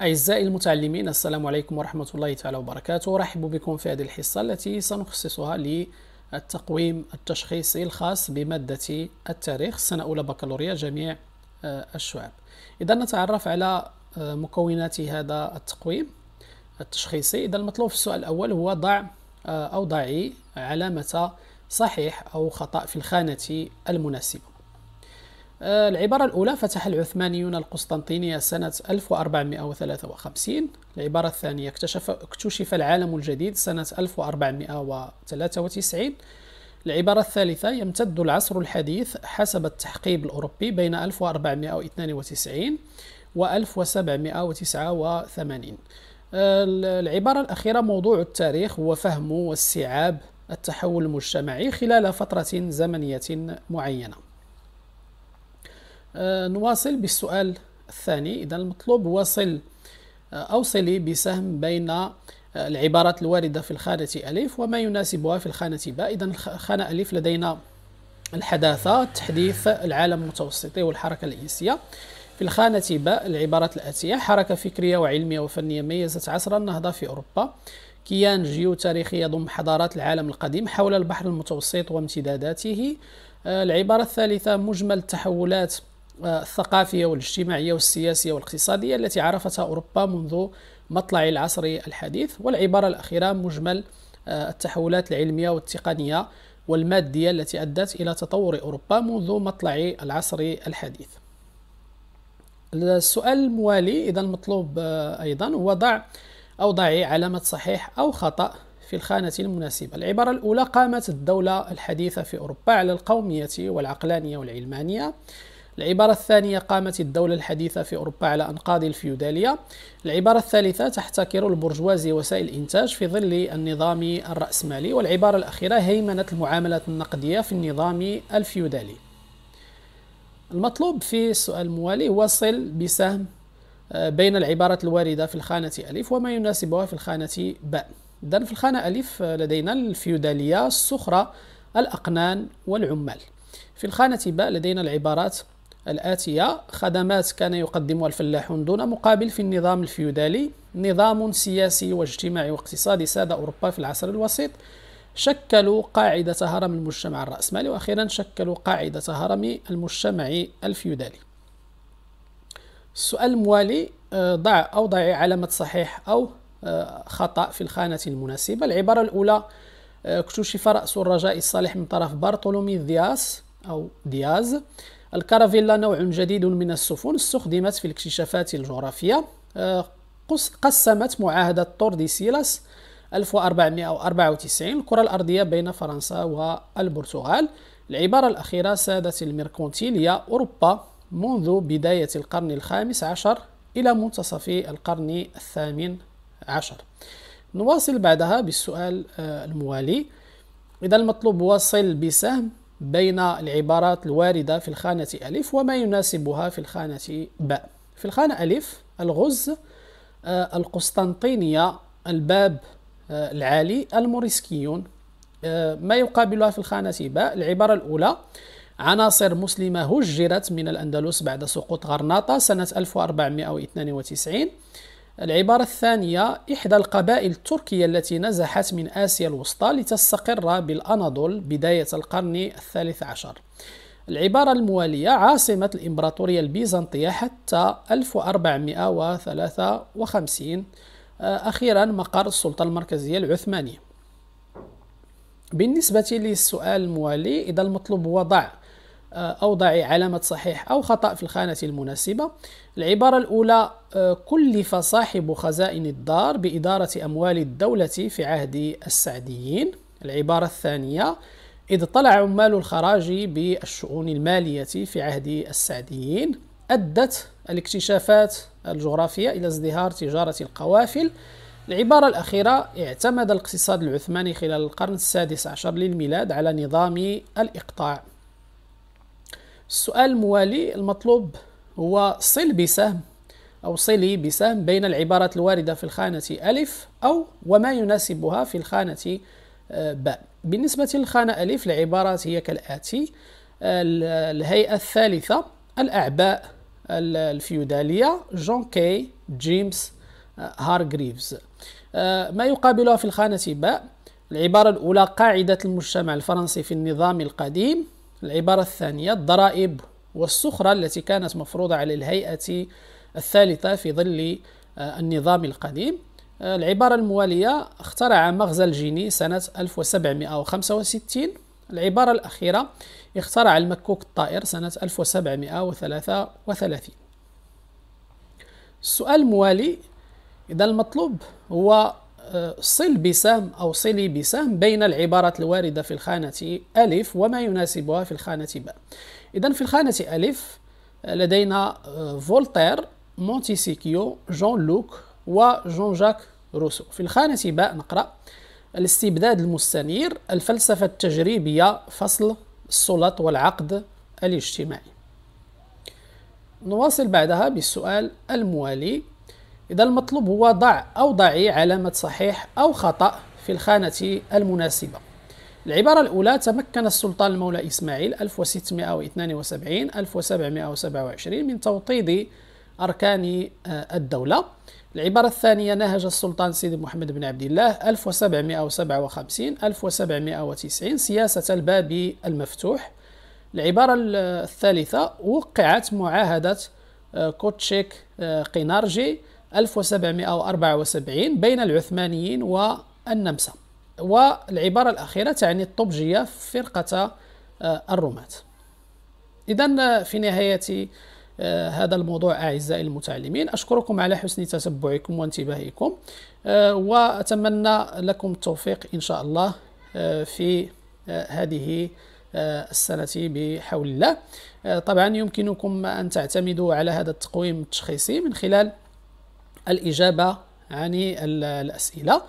أعزائي المتعلمين السلام عليكم ورحمة الله تعالى وبركاته أرحب بكم في هذه الحصة التي سنخصصها للتقويم التشخيصي الخاص بمادة التاريخ سنة أولى بكالوريا جميع آه، الشعب إذا نتعرف على آه، مكونات هذا التقويم التشخيصي إذا المطلوب في السؤال الأول هو ضع آه، أو ضعي علامة صحيح أو خطأ في الخانة المناسبة آه، العبارة الأولى فتح العثمانيون القسطنطينية سنة 1453 العبارة الثانية اكتشف, اكتشف العالم الجديد سنة 1493 العبارة الثالثة يمتد العصر الحديث حسب التحقيب الأوروبي بين 1492 و 1789 آه، العبارة الأخيرة موضوع التاريخ هو فهم واستيعاب التحول المجتمعي خلال فترة زمنية معينة آه، نواصل بالسؤال الثاني إذا المطلوب وصل آه، أوصلي بسهم بين آه، العبارات الواردة في الخانة ألف وما يناسبها في الخانة باء إذا الخانة ألف لدينا الحداثة تحديث العالم المتوسطي والحركة الإنسية في الخانة باء العبارات الآتية حركة فكرية وعلمية وفنية ميزت عصر النهضة في أوروبا كيان جيوتاريخي يضم حضارات العالم القديم حول البحر المتوسط وامتداداته العبارة الثالثة مجمل التحولات الثقافية والاجتماعية والسياسية والاقتصادية التي عرفتها أوروبا منذ مطلع العصر الحديث والعبارة الأخيرة مجمل آه، التحولات العلمية والتقنية والمادية التي أدت إلى تطور أوروبا منذ مطلع العصر الحديث السؤال الموالي إذا المطلوب آه، أيضا هو ضع أو ضعي علامة صحيح أو خطأ في الخانة المناسبة العبارة الأولى قامت الدولة الحديثة في أوروبا على القومية والعقلانية والعلمانية العبارة الثانية قامت الدولة الحديثة في أوروبا على أنقاض الفيودالية العبارة الثالثة تحتكر البرجوازي وسائل الإنتاج في ظل النظام الرأسمالي والعبارة الأخيرة هيمنة المعاملات النقدية في النظام الفيودالي المطلوب في السؤال الموالي هو صل بسهم آه، بين العبارة الواردة في الخانة ألف وما يناسبها في الخانة باء إذن في الخانة ألف آه، لدينا الفيودالية الصخرة الأقنان والعمال في الخانة باء لدينا العبارات الآتية خدمات كان يقدمها الفلاحون دون مقابل في النظام الفيودالي نظام سياسي واجتماعي واقتصادي ساد أوروبا في العصر الوسيط شكلوا قاعدة هرم المجتمع الرأسمالي وأخيرا شكلوا قاعدة هرم المجتمع الفيودالي السؤال الموالي آه، ضع أو ضع علامة صحيح أو آه، خطأ في الخانة المناسبة العبارة الأولى آه، اكتشف رأس الرجاء الصالح من طرف بارتولومي دياس أو دياز الكارافيلا نوع جديد من السفن استخدمت في الاكتشافات الجغرافية آه، قسمت معاهدة طور دي سيلاس 1494 الكرة الأرضية بين فرنسا والبرتغال العبارة الأخيرة سادت الميركونتيليا أوروبا منذ بداية القرن الخامس عشر إلى منتصف القرن الثامن عشر نواصل بعدها بالسؤال آه، الموالي إذا المطلوب هو صل بسهم بين العبارات الواردة في الخانة ألف وما يناسبها في الخانة باء في الخانة ألف الغز آه، القسطنطينية الباب آه، العالي الموريسكيون آه، ما يقابلها في الخانة باء العبارة الأولى عناصر مسلمة هجرت من الأندلس بعد سقوط غرناطة سنة 1492 العبارة الثانية إحدى القبائل التركية التي نزحت من آسيا الوسطى لتستقر بالأناضول بداية القرن الثالث عشر العبارة الموالية عاصمة الإمبراطورية البيزنطية حتى 1453 آه، أخيرا مقر السلطة المركزية العثمانية بالنسبة للسؤال الموالي إذا المطلوب وضع أو ضعي علامة صحيح أو خطأ في الخانة المناسبة العبارة الأولى آه، كلف صاحب خزائن الدار بإدارة أموال الدولة في عهد السعديين العبارة الثانية إذ طلع عمال الخراج بالشؤون المالية في عهد السعديين أدت الاكتشافات الجغرافية إلى ازدهار تجارة القوافل العبارة الأخيرة اعتمد الاقتصاد العثماني خلال القرن السادس عشر للميلاد على نظام الإقطاع السؤال الموالي المطلوب هو صل بسهم أو صلي بسهم بين العبارات الواردة في الخانة ألف أو وما يناسبها في الخانة آه، باء بالنسبة للخانة ألف العبارات هي كالآتي آه، الهيئة الثالثة الأعباء الفيودالية جون كي جيمس آه، هارغريفز ما يقابلها في الخانة باء العبارة الأولى قاعدة المجتمع الفرنسي في النظام القديم العبارة الثانية الضرائب والسخرة التي كانت مفروضة على الهيئة الثالثة في ظل آه، النظام القديم آه، العبارة الموالية اخترع مغزى الجيني سنة 1765 العبارة الأخيرة اخترع المكوك الطائر سنة 1733 السؤال الموالي إذا المطلوب هو صل بسهم أو صلي بسهم بين العبارات الواردة في الخانة ألف وما يناسبها في الخانة باء إذا في الخانة ألف آه، لدينا آه، فولتير مونتيسيكيو جون لوك وجون جاك روسو في الخانة باء نقرأ الاستبداد المستنير الفلسفة التجريبية فصل السلط والعقد الاجتماعي نواصل بعدها بالسؤال الموالي إذا المطلوب هو ضع أو ضعي علامة صحيح أو خطأ في الخانة المناسبة العبارة الأولى تمكن السلطان المولى إسماعيل 1672 1727 من توطيد أركان آه، الدولة العبارة الثانية نهج السلطان سيدي محمد بن عبد الله 1757 1790 سياسة الباب المفتوح العبارة آه، الثالثة وقعت معاهدة آه، كوتشيك قنارجي 1774 بين العثمانيين والنمسا والعبارة الأخيرة تعني الطبجية فرقة آه، الرماة إذا آه، في نهاية آه، هذا الموضوع أعزائي المتعلمين أشكركم على حسن تتبعكم وانتباهكم وأتمنى لكم التوفيق إن شاء الله في هذه السنة بحول الله طبعا يمكنكم أن تعتمدوا على هذا التقويم التشخيصي من خلال الإجابة عن الأسئلة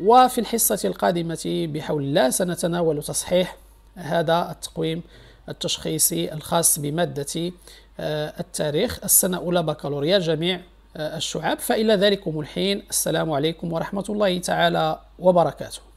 وفي الحصة القادمة بحول الله سنتناول تصحيح هذا التقويم التشخيصي الخاص بمادة آه، التاريخ السنة أولى بكالوريا جميع آه، الشعاب فإلى ذلكم الحين السلام عليكم ورحمة الله تعالى وبركاته